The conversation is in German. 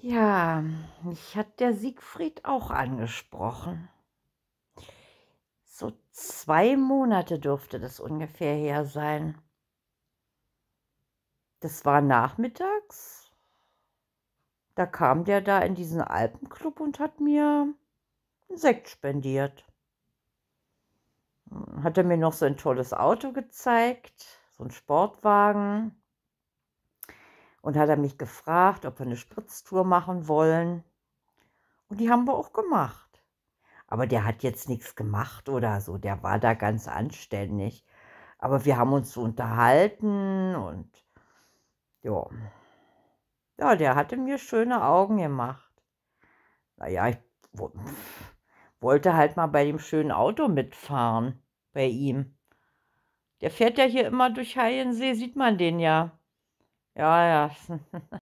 Ja, mich hat der Siegfried auch angesprochen. So zwei Monate dürfte das ungefähr her sein. Das war nachmittags. Da kam der da in diesen Alpenclub und hat mir einen Sekt spendiert. Hat er mir noch so ein tolles Auto gezeigt, so ein Sportwagen. Und hat er mich gefragt, ob wir eine Spritztour machen wollen. Und die haben wir auch gemacht. Aber der hat jetzt nichts gemacht oder so. Der war da ganz anständig. Aber wir haben uns so unterhalten und ja. Ja, der hatte mir schöne Augen gemacht. Naja, ich wollte halt mal bei dem schönen Auto mitfahren, bei ihm. Der fährt ja hier immer durch Haiensee, sieht man den ja. ja ja